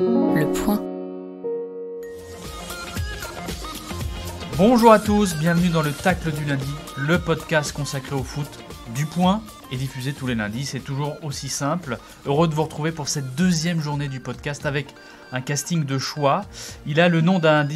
Le point. Bonjour à tous, bienvenue dans le Tacle du lundi, le podcast consacré au foot du point et diffusé tous les lundis. C'est toujours aussi simple. Heureux de vous retrouver pour cette deuxième journée du podcast avec un casting de choix. Il a le nom d'un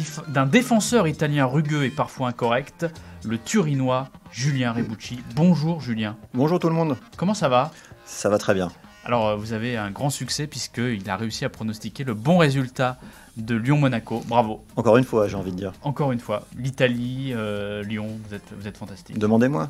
défenseur italien rugueux et parfois incorrect, le Turinois Julien Rebucci. Bonjour Julien. Bonjour tout le monde. Comment ça va Ça va très bien. Alors, euh, vous avez un grand succès puisqu'il a réussi à pronostiquer le bon résultat de Lyon-Monaco. Bravo. Encore une fois, j'ai envie de dire. Encore une fois. L'Italie, euh, Lyon, vous êtes, vous êtes fantastique. Demandez-moi.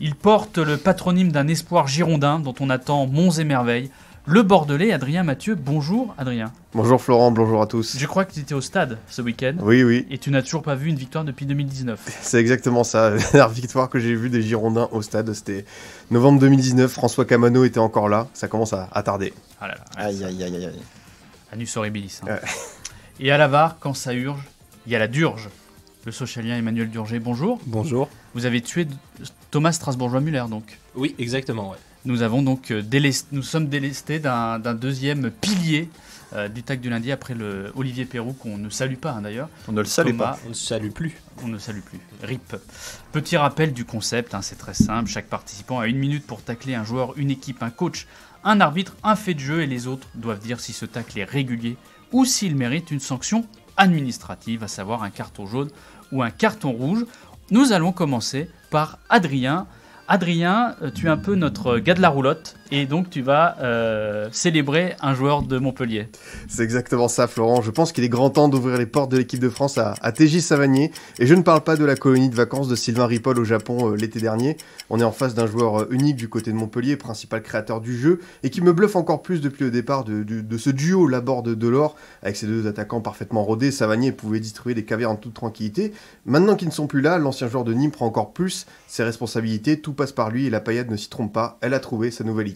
Il porte le patronyme d'un espoir girondin dont on attend monts et merveilles le Bordelais, Adrien Mathieu. Bonjour Adrien. Bonjour Florent, bonjour à tous. Je crois que tu étais au stade ce week-end. Oui, oui. Et tu n'as toujours pas vu une victoire depuis 2019. C'est exactement ça. La dernière victoire que j'ai vue des Girondins au stade, c'était novembre 2019. François Camano était encore là. Ça commence à, attarder tarder. Ah là là, aïe, aïe, aïe, aïe. Anus horribilis. Hein. Et à la VAR, quand ça urge, il y a la Durge. Le socialien Emmanuel Durger, bonjour. Bonjour. Vous avez tué Thomas Strasbourgeois-Muller, donc. Oui, exactement, ouais nous avons donc euh, nous sommes délestés d'un deuxième pilier euh, du tac du lundi après le Olivier perrou qu'on ne salue pas hein, d'ailleurs. On ne le salue pas. On ne salue plus. On ne salue plus. RIP. Petit rappel du concept, hein, c'est très simple. Chaque participant a une minute pour tacler un joueur, une équipe, un coach, un arbitre, un fait de jeu et les autres doivent dire si ce tacle est régulier ou s'il mérite une sanction administrative, à savoir un carton jaune ou un carton rouge. Nous allons commencer par Adrien. Adrien, euh, tu es un peu notre gars de la roulotte et donc tu vas euh, célébrer un joueur de Montpellier. C'est exactement ça, Florent. Je pense qu'il est grand temps d'ouvrir les portes de l'équipe de France à, à TJ Savanier. Et je ne parle pas de la colonie de vacances de Sylvain Ripoll au Japon euh, l'été dernier. On est en face d'un joueur euh, unique du côté de Montpellier, principal créateur du jeu, et qui me bluffe encore plus depuis le départ de, ce duo, ce duo de delors avec ses deux attaquants parfaitement rodés. Savanier pouvait distribuer des cavernes en toute tranquillité. Maintenant qu'ils ne sont plus là, l'ancien joueur de Nîmes prend encore plus ses responsabilités. Tout passe par lui et la paillade ne s'y trompe pas. Elle a trouvé sa nouvelle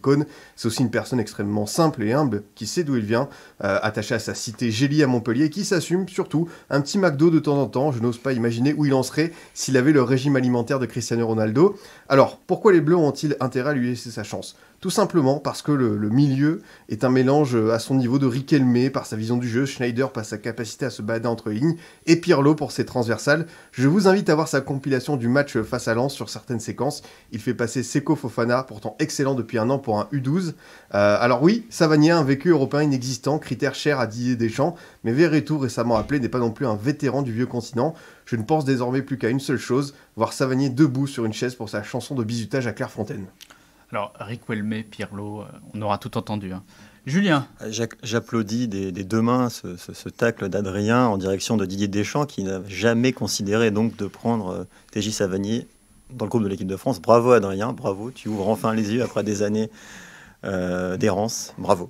c'est aussi une personne extrêmement simple et humble qui sait d'où il vient, euh, attachée à sa cité Gélie à Montpellier, qui s'assume surtout un petit McDo de temps en temps. Je n'ose pas imaginer où il en serait s'il avait le régime alimentaire de Cristiano Ronaldo. Alors, pourquoi les Bleus ont-ils intérêt à lui laisser sa chance tout simplement parce que le, milieu est un mélange euh, à son niveau de Riquelme par sa vision du jeu, Schneider par sa capacité à se balader entre lignes, et Pirlo pour ses transversales. Je vous invite à voir sa compilation du match face à Lens sur certaines séquences. Il fait passer Seco Fofana, pourtant excellent depuis un an pour un U12. Euh, alors oui, a un vécu européen inexistant, critère cher à Didier Deschamps, mais Verretou, récemment appelé, n'est pas non plus un vétéran du vieux continent. Je ne pense désormais plus qu'à une seule chose, voir Savanier debout sur une chaise pour sa chanson de bizutage à Clairefontaine. Alors, Rick Pirlo, euh, on aura tout entendu. Hein. Julien euh, J'applaudis des, deux mains ce, tacle d'Adrien en direction de Didier Deschamps, qui n'a jamais considéré donc de prendre euh, TJ Savanier dans le groupe de l'équipe de France. Bravo Adrien, bravo, tu ouvres enfin les yeux après des années d'errance, bravo.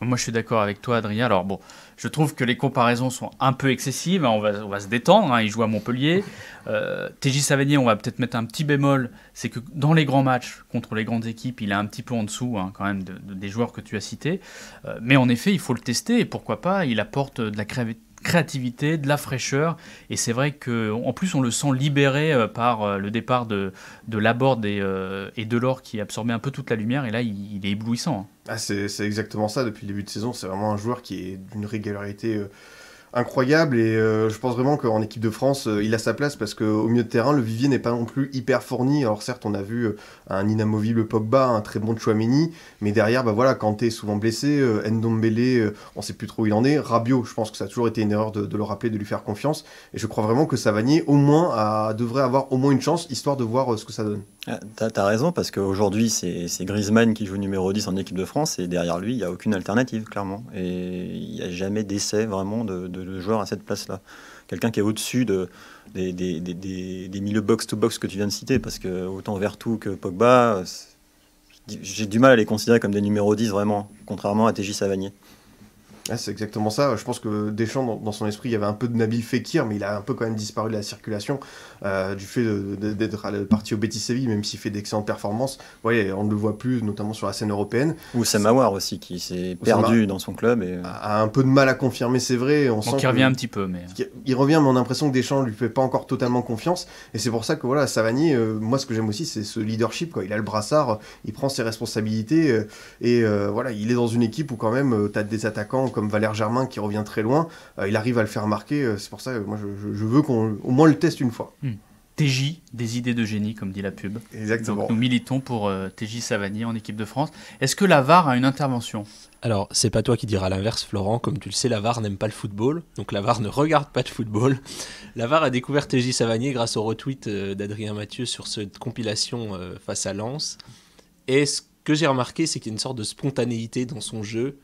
Moi je suis d'accord avec toi Adrien, alors bon, je trouve que les comparaisons sont un peu excessives. Hein, on va, se détendre. Hein, il joue à Montpellier. Euh, TJ Savigny, on va peut-être mettre un petit bémol. C'est que dans les grands matchs contre les grandes équipes, il est un petit peu en dessous hein, quand même des joueurs que tu as cités. Euh, mais en effet, il faut le tester. Et pourquoi pas Il apporte de la, cré créativité, de la fraîcheur. Et c'est vrai qu'en plus, on le sent libéré euh, par euh, le départ de, de Laborde et, euh, de l'or qui absorbait un peu toute la lumière. Et là, il, est éblouissant. Hein. Ah, c'est exactement ça. Depuis le début de saison, c'est vraiment un joueur qui est d'une régularité incroyable et euh, je pense vraiment qu'en équipe de France, euh, il a sa place parce qu'au milieu de terrain, le vivier n'est pas non plus hyper fourni. Alors certes, on a vu euh, un inamovible Pogba, un très bon Chouameni, mais derrière, bah voilà, Kanté souvent blessé, euh, Ndombele, on sait plus trop où il en est, Rabiot, je pense que ça a toujours été une erreur de, le rappeler, de lui faire confiance et je crois vraiment que Savanier au moins a, devrait avoir au moins une chance histoire de voir ce que ça donne. tu ah, T'as as raison parce qu'aujourd'hui, c'est Griezmann qui joue numéro 10 en équipe de France et derrière lui, il n'y a aucune alternative clairement et il n'y a jamais d'essai vraiment de le, joueur à cette place-là. Quelqu'un qui est au-dessus des, des, des, des milieux box-to-box que tu viens de citer, parce que autant Vertu que Pogba, j'ai du mal à les considérer comme des numéros 10 vraiment, contrairement à TJ Savanier. Ah, c'est exactement ça. Je pense que Deschamps, dans, son esprit, il y avait un peu de Nabil Fekir, mais il a un peu quand même disparu de la circulation euh, du fait d'être parti au Betis Séville, même s'il fait d'excellentes performances. Ouais, on ne le voit plus, notamment sur la scène européenne. Ou Samawar aussi, qui s'est perdu dans son club. Et... Euh, a, un peu de mal à confirmer, c'est vrai. On sent il revient un petit peu, mais... Il revient, mais on a l'impression que Deschamps ne lui fait pas encore totalement confiance. Et c'est pour ça que voilà, Savani, euh, moi, ce que j'aime aussi, c'est ce leadership. Quoi. Il a le brassard, il prend ses responsabilités. et voilà, il est dans une équipe où quand même, tu as des attaquants comme Valère Germain qui revient très loin, euh, il arrive à le faire marquer. Euh, c'est pour ça moi, je, veux qu'on au moins le teste une fois. Hmm. TJ, des idées de génie, comme dit la pub. Exactement. Donc nous militons pour euh, TJ Savanier en équipe de France. Est-ce que Lavar a une intervention Alors, c'est pas toi qui diras l'inverse, Florent. Comme tu le sais, Lavar n'aime pas le football. Donc Lavar ne regarde pas de football. Lavar a découvert TJ Savanier grâce au retweet d'Adrien Mathieu sur cette compilation face à Lens. Et ce que j'ai remarqué, c'est qu'il y a une sorte de spontanéité dans son jeu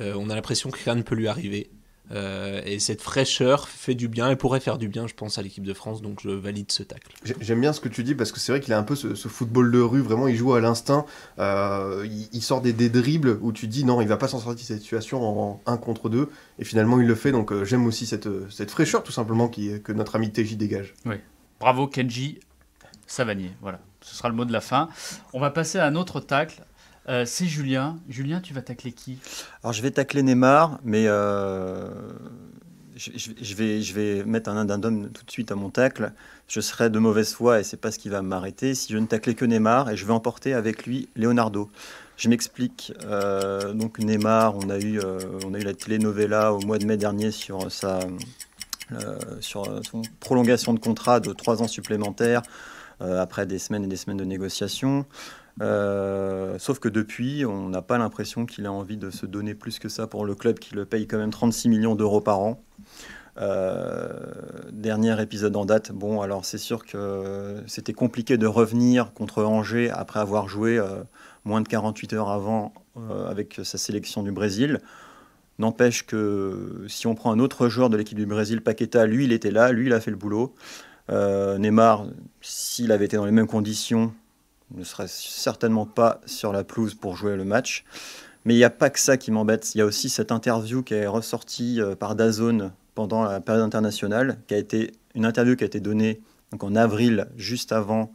euh, on a l'impression que rien ne peut lui arriver. Euh, et cette fraîcheur fait du bien et pourrait faire du bien, je pense, à l'équipe de France. Donc je valide ce tacle. J'aime bien ce que tu dis parce que c'est vrai qu'il a un peu ce, football de rue. Vraiment, il joue à l'instinct. Euh, il, sort des, dribbles où tu dis non, il va pas s'en sortir de cette situation en 1 contre deux Et finalement, il le fait. Donc j'aime aussi cette, fraîcheur tout simplement qui, que notre ami TJ dégage. Oui. Bravo Kenji Savanier. Voilà, ce sera le mot de la fin. On va passer à un autre tacle euh, c'est Julien. Julien, tu vas tacler qui Alors, je vais tacler Neymar, mais euh, je, vais, je vais mettre un indendum tout de suite à mon tacle. Je serai de mauvaise foi et c'est pas ce qui va m'arrêter si je ne taclais que Neymar et je vais emporter avec lui Leonardo. Je m'explique. Euh, donc Neymar, on a eu, on a eu la telenovela au mois de mai dernier sur sa sur son prolongation de contrat de trois ans supplémentaires après des semaines et des semaines de négociations. Euh, sauf que depuis, on n'a pas l'impression qu'il a envie de se donner plus que ça pour le club qui le paye quand même 36 millions d'euros par an. Euh, dernier épisode en date. Bon, alors c'est sûr que c'était compliqué de revenir contre Angers après avoir joué euh, moins de 48 heures avant avec sa sélection du Brésil. N'empêche que si on prend un autre joueur de l'équipe du Brésil, Paqueta, lui il était là, lui il a fait le boulot. Neymar, s'il avait été dans les mêmes conditions, ne serait certainement pas sur la pelouse pour jouer le match. Mais il n'y a pas que ça qui m'embête. Il y a aussi cette interview qui est ressortie euh, par Dazone pendant la période internationale, qui a été une interview qui a été donnée donc en avril, juste avant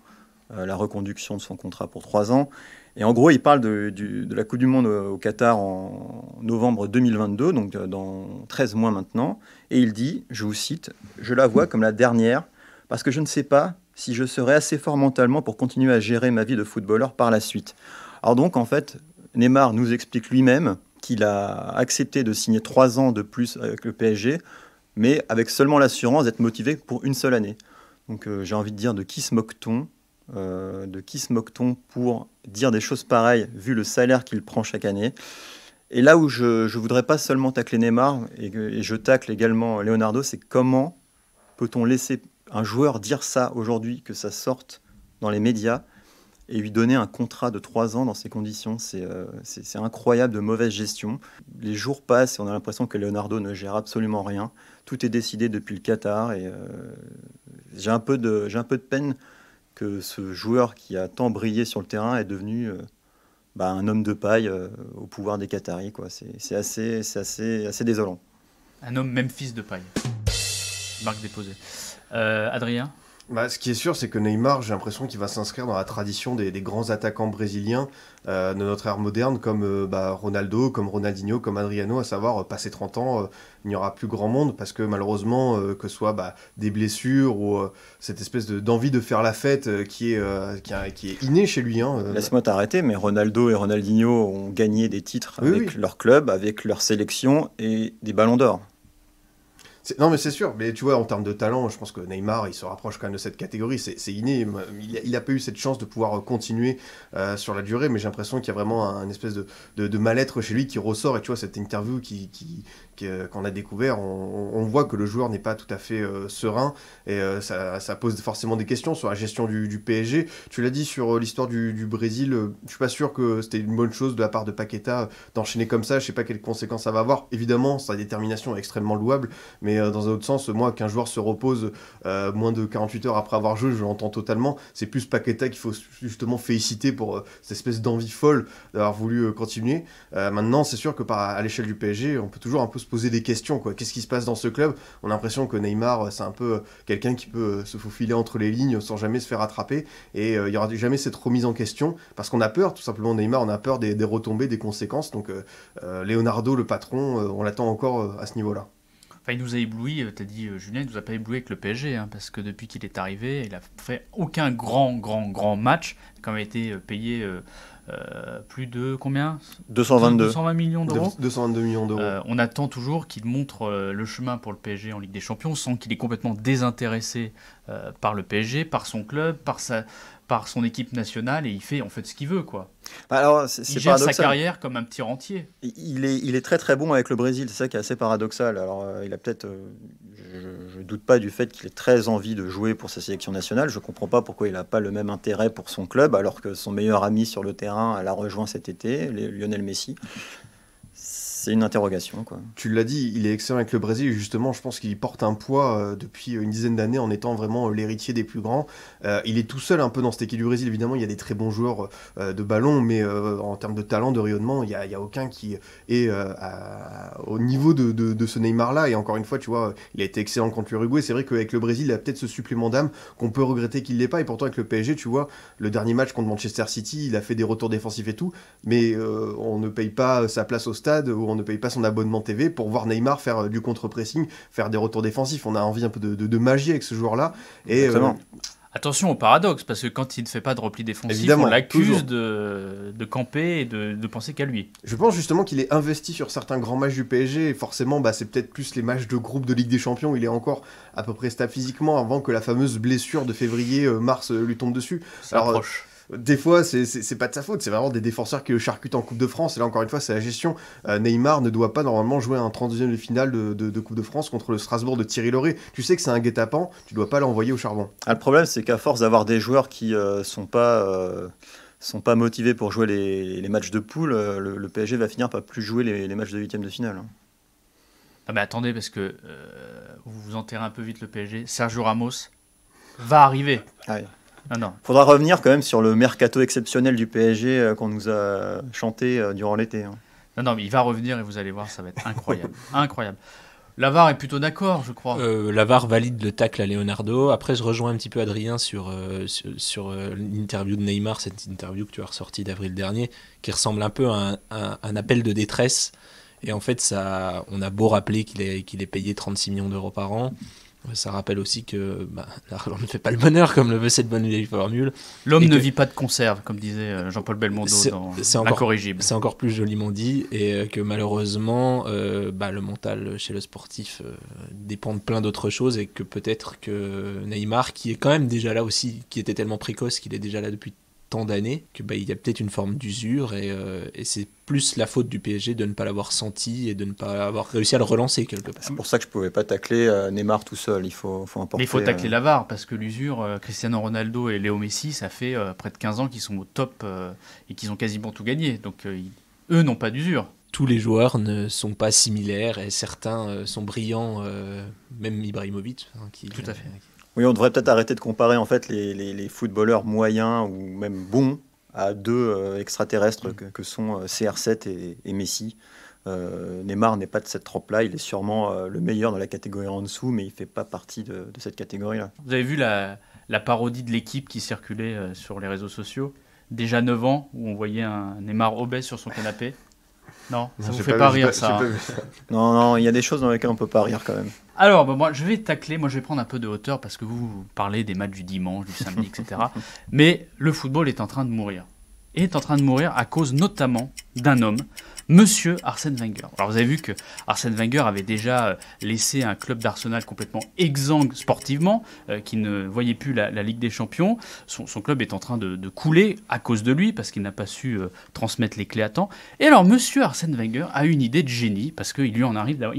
euh, la reconduction de son contrat pour trois ans. Et en gros, il parle de, de la Coupe du Monde au Qatar en novembre 2022, donc euh, dans 13 mois maintenant. Et il dit, je vous cite, je la vois comme la dernière, parce que je ne sais pas si je serais assez fort mentalement pour continuer à gérer ma vie de footballeur par la suite. Alors donc, en fait, Neymar nous explique lui-même qu'il a accepté de signer trois ans de plus avec le PSG, mais avec seulement l'assurance d'être motivé pour une seule année. Donc euh, j'ai envie de dire de qui se moque-t-on euh, De qui se moque-t-on pour dire des choses pareilles vu le salaire qu'il prend chaque année Et là où je ne voudrais pas seulement tacler Neymar, et je tacle également Leonardo, c'est comment peut-on laisser un joueur dire ça aujourd'hui, que ça sorte dans les médias et lui donner un contrat de trois ans dans ces conditions, euh, c'est incroyable de mauvaise gestion. Les jours passent et on a l'impression que Leonardo ne gère absolument rien. Tout est décidé depuis le Qatar et euh, j'ai un, peu de, un peu de peine que ce joueur qui a tant brillé sur le terrain est devenu euh, bah, un homme de paille au pouvoir des Qataris. C'est assez, assez, assez désolant. Un homme même fils de paille. Marc déposé. Euh, Adrien bah, ce qui est sûr, c'est que Neymar, j'ai l'impression qu'il va s'inscrire dans la tradition des, grands attaquants brésiliens euh, de notre ère moderne, comme euh, bah, Ronaldo, comme Ronaldinho, comme Adriano, à savoir, passer 30 ans, il n'y aura plus grand monde, parce que malheureusement, que ce soit bah, des blessures ou cette espèce d'envie de, faire la fête qui, est, qui, est innée chez lui. Hein, Laisse-moi t'arrêter, mais Ronaldo et Ronaldinho ont gagné des titres avec leur club, avec leur sélection et des ballons d'or. Non, mais c'est sûr. Mais tu vois, en termes de talent, je pense que Neymar, il se rapproche quand même de cette catégorie. C'est inné. Il n'a pas eu cette chance de pouvoir euh, continuer euh, sur la durée, mais j'ai l'impression qu'il y a vraiment un, espèce de, mal-être chez lui qui ressort. Et tu vois, cette interview qui, qu'on a découvert, on, voit que le joueur n'est pas tout à fait euh, serein et euh, ça, pose forcément des questions sur la gestion du, PSG. Tu l'as dit sur euh, l'histoire du, Brésil, je ne suis pas sûr que c'était une bonne chose de la part de Paqueta d'enchaîner comme ça. Je sais pas quelles conséquences ça va avoir. Évidemment, sa détermination est extrêmement louable, mais dans un autre sens, moi, qu'un joueur se repose moins de 48 heures après avoir joué, je l'entends totalement. C'est plus Paqueta qu'il faut justement féliciter pour cette espèce d'envie folle d'avoir voulu continuer. maintenant, c'est sûr que par, à l'échelle du PSG, on peut toujours un peu se poser des questions. quoi. Qu'est-ce qui se passe dans ce club On a l'impression que Neymar, euh, c'est un peu euh, quelqu'un qui peut euh, se faufiler entre les lignes sans jamais se faire attraper. Et il n'y aura jamais cette remise en question parce qu'on a peur, tout simplement. Neymar, on a peur des, retombées, des conséquences. Donc Leonardo, le patron, on l'attend encore à ce niveau-là. Enfin, il nous a ébloui, tu as dit Julien, il nous a pas ébloui avec le PSG, hein, parce que depuis qu'il est arrivé, il a fait aucun grand, grand, grand match, quand il a été payé euh, plus de combien 222. millions d'euros. 222 millions d'euros. Euh, on attend toujours qu'il montre euh, le chemin pour le PSG en Ligue des Champions, sans qu'il est complètement désintéressé par le PSG, par son club, par, sa, par son équipe nationale, et il fait en fait ce qu'il veut, quoi. Bah, alors, c'est, il gère sa carrière comme un petit rentier. Il est, il est très très bon avec le Brésil, c'est ça qui est assez paradoxal. Alors, euh, il a peut-être, euh, je, ne doute pas du fait qu'il ait très envie de jouer pour sa sélection nationale. Je comprends pas pourquoi il n'a pas le même intérêt pour son club, alors que son meilleur ami sur le terrain l'a rejoint cet été, Lionel Messi. C'est une interrogation. Quoi. Tu l'as dit, il est excellent avec le Brésil. Justement, je pense qu'il porte un poids euh, depuis une dizaine d'années en étant vraiment euh, l'héritier des plus grands. Euh, il est tout seul un peu dans cette équipe du Brésil. Évidemment, il y a des très bons joueurs de ballon, mais en termes de talent, de rayonnement, il n'y a, aucun qui est au niveau de, de, ce Neymar-là. Et encore une fois, tu vois, il a été excellent contre l'Uruguay. C'est vrai qu'avec le Brésil, il a peut-être ce supplément d'âme qu'on peut regretter qu'il ne l'ait pas. Et pourtant, avec le PSG, tu vois, le dernier match contre Manchester City, il a fait des retours défensifs et tout, mais on ne paye pas sa place au stade on ne paye pas son abonnement TV pour voir Neymar faire euh, du contre-pressing, faire des retours défensifs. On a envie un peu de, magie avec ce joueur-là. Et, euh, Attention au paradoxe, parce que quand il ne fait pas de repli défensif, on l'accuse de, camper et de, penser qu'à lui. Je pense justement qu'il est investi sur certains grands matchs du PSG, forcément, bah, c'est peut-être plus les matchs de groupe de Ligue des Champions, il est encore à peu près stable physiquement avant que la fameuse blessure de février-mars euh, lui tombe dessus. Ça Alors, approche des fois, c'est pas de sa faute, c'est vraiment des défenseurs qui le charcutent en Coupe de France. Et là, encore une fois, c'est la gestion. Euh, Neymar ne doit pas normalement jouer un 32e de finale de, Coupe de France contre le Strasbourg de Thierry Lauré. Tu sais que c'est un guet-apens, tu dois pas l'envoyer au charbon. Ah, le problème, c'est qu'à force d'avoir des joueurs qui euh, sont pas. Euh, sont pas motivés pour jouer les, matchs de poule, le, PSG va finir par plus jouer les, matchs de huitième de finale. Hein. Ah attendez, parce que vous vous enterrez un peu vite le PSG. Sergio Ramos va arriver. Ah il ah, faudra revenir quand même sur le mercato exceptionnel du PSG euh, qu'on nous a chanté euh, durant l'été. Hein. Non, non, mais il va revenir et vous allez voir, ça va être incroyable. incroyable. Lavar est plutôt d'accord, je crois. Euh, Lavar valide le tacle à Leonardo. Après, je rejoins un petit peu Adrien sur, sur, l'interview de Neymar, cette interview que tu as ressortie d'avril dernier, qui ressemble un peu à un, un, appel de détresse. Et en fait, ça, on a beau rappeler qu'il est, qu'il est payé 36 millions d'euros par an. Ça rappelle aussi que bah, l'argent ne fait pas le bonheur, comme le veut cette bonne vieille formule. L'homme ne vit pas de conserve, comme disait euh, Jean-Paul Belmondo dans Incorrigible. C'est encore plus joliment dit, et euh, que malheureusement, euh, bah, le mental chez le sportif dépend de plein d'autres choses, et que peut-être que Neymar, qui est quand même déjà là aussi, qui était tellement précoce qu'il est déjà là depuis tant d'années que bah, il y a peut-être une forme d'usure et, euh, c'est plus la faute du PSG de ne pas l'avoir senti et de ne pas avoir réussi à le relancer quelque part. C'est pour ça que je pouvais pas tacler euh, Neymar tout seul. Il faut, faut importer, il faut tacler euh, Lavar parce que l'usure, Cristiano Ronaldo et Léo Messi, ça fait près de 15 ans qu'ils sont au top et qu'ils ont quasiment tout gagné. Donc eux n'ont pas d'usure tous les joueurs ne sont pas similaires et certains sont brillants, même Ibrahimovic, hein, qui, Tout à fait. Oui, on devrait peut-être arrêter de comparer en fait les, footballeurs moyens ou même bons à deux euh, extraterrestres mm. que, sont euh, CR7 et, Messi. Euh, Neymar n'est pas de cette trempe-là, il est sûrement le meilleur dans la catégorie en dessous, mais il ne fait pas partie de, cette catégorie-là. Vous avez vu la, parodie de l'équipe qui circulait sur les réseaux sociaux Déjà 9 ans, où on voyait un Neymar obèse sur son canapé. Non, ça ne vous fait pas, rire, hein. ça. Non, non, il y a des choses dans lesquelles on ne peut pas rire quand même. Alors, bah, moi, je vais tacler. Moi, je vais prendre un peu de hauteur parce que vous, vous parlez des matchs du dimanche, du samedi, etc. Mais le football est en train de mourir. Et est en train de mourir à cause notamment d'un homme Monsieur Arsène Wenger. Alors vous avez vu que Arsène Wenger avait déjà euh, laissé un club d'Arsenal complètement exsangue sportivement, euh, qui ne voyait plus la, Ligue des Champions. Son, club est en train de, couler à cause de lui, parce qu'il n'a pas su euh, transmettre les clés à temps. Et alors Monsieur Arsène Wenger a une idée de génie, parce qu'il lui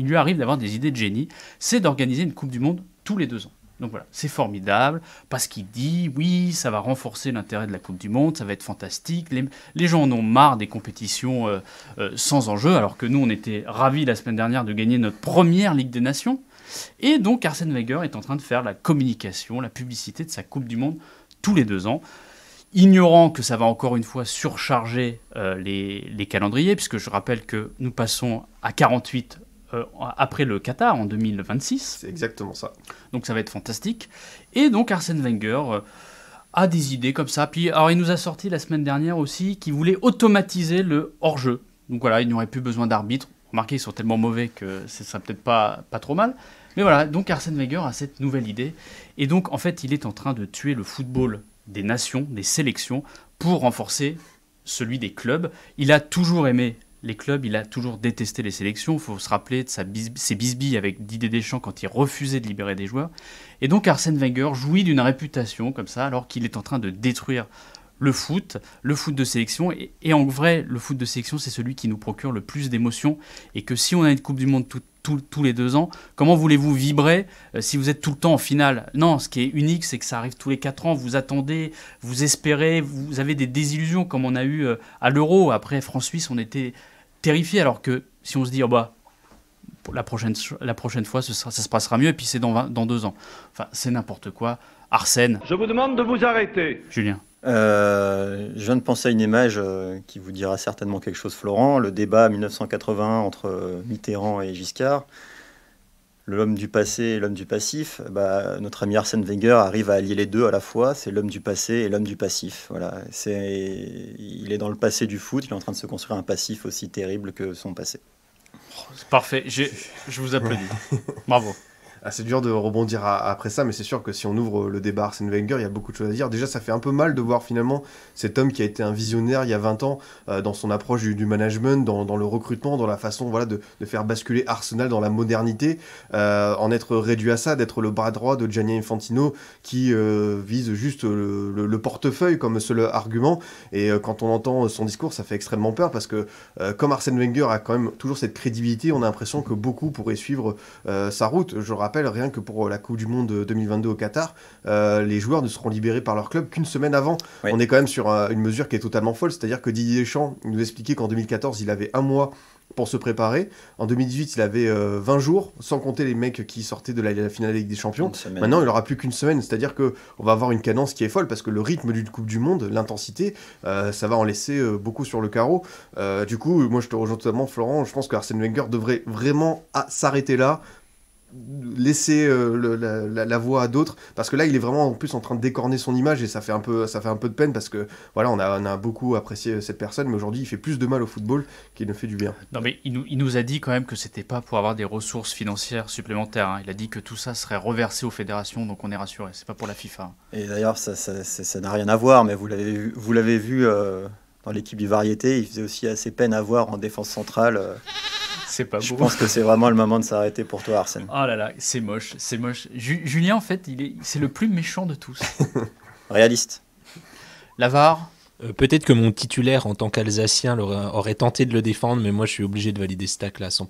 lui arrive d'avoir des idées de génie. C'est d'organiser une Coupe du Monde tous les deux ans. Donc voilà, c'est formidable, parce qu'il dit, oui, ça va renforcer l'intérêt de la Coupe du Monde, ça va être fantastique, les, gens en ont marre des compétitions euh, euh, sans enjeu, alors que nous, on était ravis la semaine dernière de gagner notre première Ligue des Nations. Et donc Arsène Wenger est en train de faire la communication, la publicité de sa Coupe du Monde tous les deux ans ignorant que ça va encore une fois surcharger euh, les, les, calendriers, puisque je rappelle que nous passons à 48 euh, après le Qatar en 2026. C'est exactement ça. Donc ça va être fantastique. Et donc Arsène Wenger euh, a des idées comme ça. Puis alors il nous a sorti la semaine dernière aussi qu'il voulait automatiser le hors-jeu. Donc voilà, il n'y aurait plus besoin d'arbitres. Remarquez, ils sont tellement mauvais que ça serait peut-être pas, pas trop mal. Mais voilà, donc Arsène Wenger a cette nouvelle idée. Et donc en fait, il est en train de tuer le football des nations, des sélections, pour renforcer celui des clubs. Il a toujours aimé les clubs, il a toujours détesté les sélections. Il faut se rappeler de sa ses bisbilles avec Didier Deschamps quand il refusait de libérer des joueurs. Et donc Arsène Wenger jouit d'une réputation comme ça, alors qu'il est en train de détruire le foot, le foot de sélection. Et, en vrai, le foot de sélection, c'est celui qui nous procure le plus d'émotions. Et que si on a une Coupe du Monde toute tous les deux ans. Comment voulez-vous vibrer euh, si vous êtes tout le temps en finale Non, ce qui est unique, c'est que ça arrive tous les quatre ans. Vous attendez, vous espérez, vous avez des désillusions comme on a eu euh, à l'Euro. Après France-Suisse, on était terrifiés. Alors que si on se dit, oh bah, la prochaine, la prochaine fois, ça se passera mieux, et puis c'est dans, dans deux ans. Enfin, c'est n'importe quoi. Arsène. Je vous demande de vous arrêter. Julien. Euh, je viens de penser à une image euh, qui vous dira certainement quelque chose, Florent. Le débat 1981 entre euh, Mitterrand et Giscard, l'homme du passé et l'homme du passif. Bah, notre ami Arsène Wenger arrive à allier les deux à la fois. C'est l'homme du passé et l'homme du passif. Voilà. C'est, il est dans le passé du foot. Il est en train de se construire un passif aussi terrible que son passé. c'est parfait. Je vous applaudis. Bravo. C'est dur de rebondir après ça, mais c'est sûr que si on ouvre euh, le débat Arsène Wenger, il y a beaucoup de choses à dire. Déjà, ça fait un peu mal de voir finalement cet homme qui a été un visionnaire il y a 20 ans euh, dans son approche du, management, dans, le recrutement, dans la façon voilà, de, faire basculer Arsenal dans la modernité, euh, en être réduit à ça, d'être le bras droit de Gianni Infantino qui vise juste le, portefeuille comme seul argument. Et quand on entend son discours, ça fait extrêmement peur parce que comme Arsène Wenger a quand même toujours cette crédibilité, on a l'impression que beaucoup pourraient suivre sa route. Je rappelle rappelle, rien que pour euh, la Coupe du Monde 2022 euh, au Qatar, euh, les joueurs ne seront libérés par leur club qu'une semaine avant. On est quand même sur une mesure qui est totalement folle, c'est-à-dire que Didier Deschamps nous expliquait qu'en 2014, il avait un mois pour se préparer. En 2018, il avait 20 jours, sans compter les mecs qui sortaient de la, finale Ligue des Champions. Maintenant, il n'aura plus qu'une semaine, c'est-à-dire que on va avoir une cadence qui est folle parce que le rythme d'une Coupe du Monde, l'intensité, ça va en laisser beaucoup sur le carreau. du coup, moi, je te rejoins totalement, Florent. Je pense que Arsène Wenger devrait vraiment ah, s'arrêter là laisser euh, la, voix à d'autres parce que là il est vraiment en plus en train de décorner son image et ça fait un peu ça fait un peu de peine parce que voilà on a, on a beaucoup apprécié cette personne mais aujourd'hui il fait plus de mal au football qu'il ne fait du bien non mais il nous, il nous a dit quand même que c'était pas pour avoir des ressources financières supplémentaires hein. il a dit que tout ça serait reversé aux fédérations donc on est rassuré c'est pas pour la FIFA hein. et d'ailleurs ça, ça, ça, n'a rien à voir mais vous l'avez vu, vous l'avez vu euh, dans l'équipe du variété il faisait aussi assez peine à voir en défense centrale euh, je pense que c'est vraiment le moment de s'arrêter pour toi, Arsène. Oh là là, c'est moche, c'est moche. Julien, en fait, il est, c'est le plus méchant de tous. Réaliste. L'avare, euh, peut-être que mon titulaire en tant qu'Alsacien aurait tenté de le défendre, mais moi je suis obligé de valider ce là à 100%.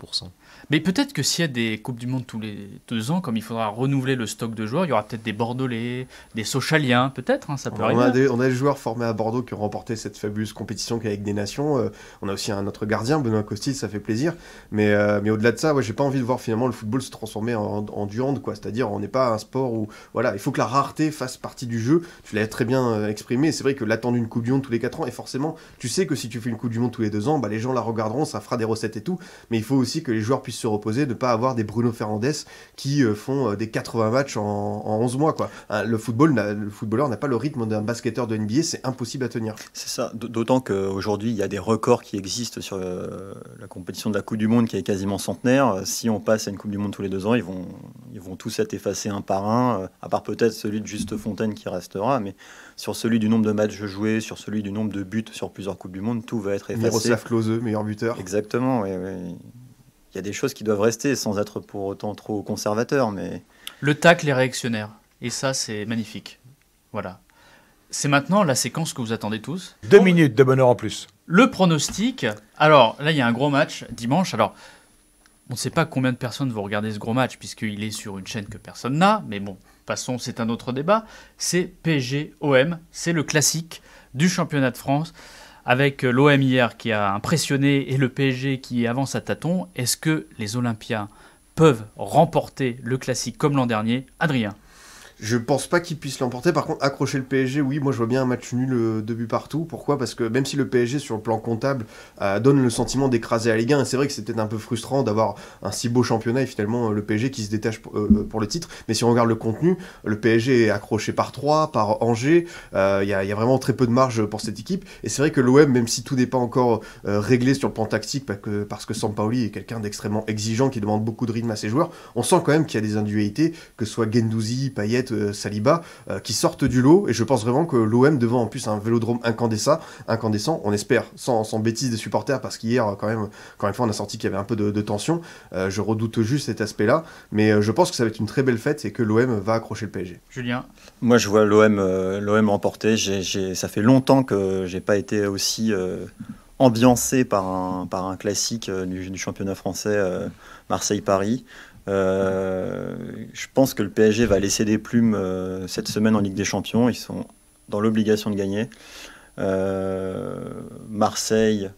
Mais peut-être que s'il y a des Coupes du Monde tous les deux ans, comme il faudra renouveler le stock de joueurs, il y aura peut-être des Bordelais, des Sochaliens, peut-être, hein, ça peut on A des, on a des joueurs formés à Bordeaux qui ont remporté cette fabuleuse compétition avec des nations. Euh, on a aussi un autre gardien, Benoît Costil, ça fait plaisir. Mais, euh, mais au-delà de ça, ouais, j'ai pas envie de voir finalement le football se transformer en, en, quoi. C'est-à-dire, on n'est pas un sport où voilà, il faut que la rareté fasse partie du jeu. Tu l'as très bien exprimé. C'est vrai que l'attente d'une Coupe tous les 4 ans, et forcément, tu sais que si tu fais une Coupe du Monde tous les 2 ans, bah, les gens la regarderont, ça fera des recettes et tout, mais il faut aussi que les joueurs puissent se reposer, ne pas avoir des Bruno Fernandes qui euh, font euh, des 80 matchs en, 11 mois. Quoi. Hein, le, football le footballeur n'a pas le rythme d'un basketteur de NBA, c'est impossible à tenir. C'est ça, d'autant qu'aujourd'hui, il y a des records qui existent sur euh, la compétition de la Coupe du Monde qui est quasiment centenaire. Si on passe à une Coupe du Monde tous les 2 ans, ils vont, ils vont tous être effacés un par un, à part peut-être celui de Juste Fontaine qui restera, mais sur celui du nombre de matchs joués, sur celui du nombre de buts sur plusieurs Coupes du Monde, tout va être effacé. Miroslav meilleur buteur. Exactement, Il y a des choses qui doivent rester sans être pour autant trop conservateur. Mais... Le tacle est réactionnaire. Et ça, c'est magnifique. Voilà. C'est maintenant la séquence que vous attendez tous. Deux minutes de bonheur en plus. Le pronostic. Alors, là, il y a un gros match dimanche. Alors, on ne sait pas combien de personnes vont regarder ce gros match, puisqu'il est sur une chaîne que personne n'a, mais bon, passons, c'est un autre débat. C'est PSG-OM, c'est le classique du championnat de France, avec euh, l'OM hier qui a impressionné et le PSG qui avance à tâtons. Est-ce que les Olympiens peuvent remporter le classique comme l'an dernier Adrien je pense pas qu'il puisse l'emporter. Par contre, accrocher le PSG, oui, moi je vois bien un match nul euh, de but partout. Pourquoi Parce que même si le PSG, sur le plan comptable, euh, donne le sentiment d'écraser à Ligue 1, et c'est vrai que c'est peut-être un peu frustrant d'avoir un si beau championnat et finalement euh, le PSG qui se détache pour, le titre. Mais si on regarde le contenu, le PSG est accroché par 3, par Angers. Il y, a vraiment très peu de marge pour cette équipe. Et c'est vrai que l'OM, même si tout n'est pas encore réglé sur le plan tactique, parce que, Sampaoli est quelqu'un d'extrêmement exigeant qui demande beaucoup de rythme à ses joueurs, on sent quand même qu'il y a des individualités, que ce soit Gendouzi, Payette. Saliba, euh, qui sortent du lot. Et je pense vraiment que l'OM devant en plus un vélodrome incandescent, incandescent on espère, sans, sans des supporters, parce qu'hier, euh, quand même, quand une fois, on a senti qu'il y avait un peu de, tension. Euh, je redoute juste cet aspect-là. Mais je pense que ça va être une très belle fête et que l'OM va accrocher le PSG. Julien Moi, je vois l'OM l'OM j'ai ça fait longtemps que j'ai pas été aussi ambiancé par un, par un classique du championnat français Marseille-Paris. Euh, je pense que le PSG va laisser des plumes euh, cette semaine en Ligue des Champions. Ils sont dans l'obligation de gagner. Euh, Marseille,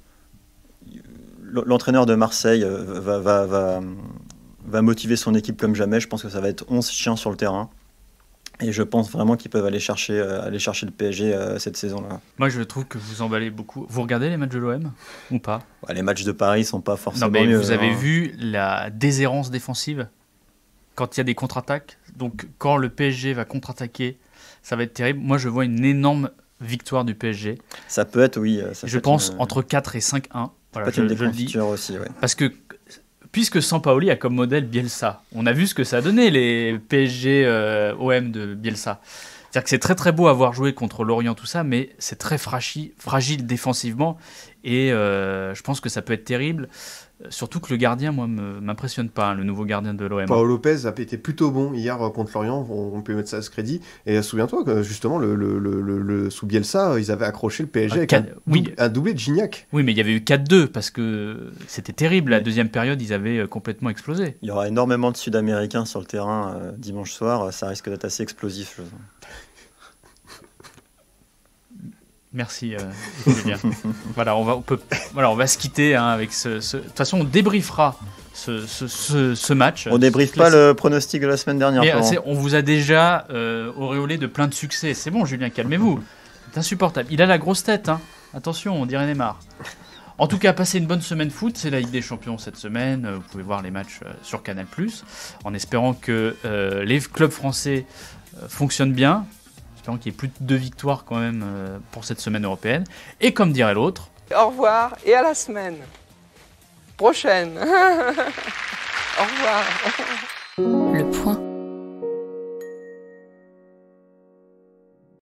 l'entraîneur de Marseille va, va, motiver son équipe comme jamais. Je pense que ça va être 11 chiens sur le terrain. Et je pense vraiment qu'ils peuvent aller chercher, euh, aller chercher le PSG euh, cette saison-là. Moi, je trouve que vous emballez beaucoup. Vous regardez les matchs de l'OM ou pas Les matchs de Paris sont pas forcément. Non, mais vous avez hein. vu la déshérence défensive quand il y a des contre-attaques. Donc, quand le PSG va contre-attaquer, ça va être terrible. Moi, je vois une énorme victoire du PSG. Ça peut être, oui. Euh, je pense entre 4 et 5-1. Voilà, je, le dis. Aussi, Parce que puisque Sampaoli a comme modèle Bielsa. On a vu ce que ça a donné les PSG euh, OM de Bielsa. C'est-à-dire que c'est très très beau avoir joué contre l'Orient, tout ça, mais c'est très fragile, défensivement. Et euh, je pense que ça peut être terrible. Surtout que le gardien, moi, m'impressionne pas, hein, le nouveau gardien de l'OM. Paolo Lopez a été plutôt bon hier euh, contre l'Orient, on, peut mettre ça à ce crédit. Et euh, souviens-toi que justement, le, sous Bielsa, euh, ils avaient accroché le PSG ah, avec un, doublé de Gignac. Oui, mais il y avait eu 4-2 parce que c'était terrible. La deuxième période, ils avaient complètement explosé. Il y aura énormément de Sud-Américains sur le terrain dimanche soir, ça risque d'être assez explosif. Je Merci, euh, Julien. voilà, on va, on peut, voilà, on va se quitter hein, avec ce. De toute façon, on débriefera ce, match. On débriefe pas le pronostic de la semaine dernière. Euh, on vous a déjà euh, auréolé de plein de succès. C'est bon, Julien, calmez-vous. C'est insupportable. Il a la grosse tête. Hein. Attention, on dirait Neymar. En tout cas, passez une bonne semaine foot. C'est la Ligue des Champions cette semaine. Vous pouvez voir les matchs sur Canal+, en espérant que les clubs français fonctionnent bien, espérant qu'il y ait plus de deux victoires quand même euh, pour cette semaine européenne. Et comme dirait l'autre. Au revoir et à la semaine prochaine. Au revoir. Le point.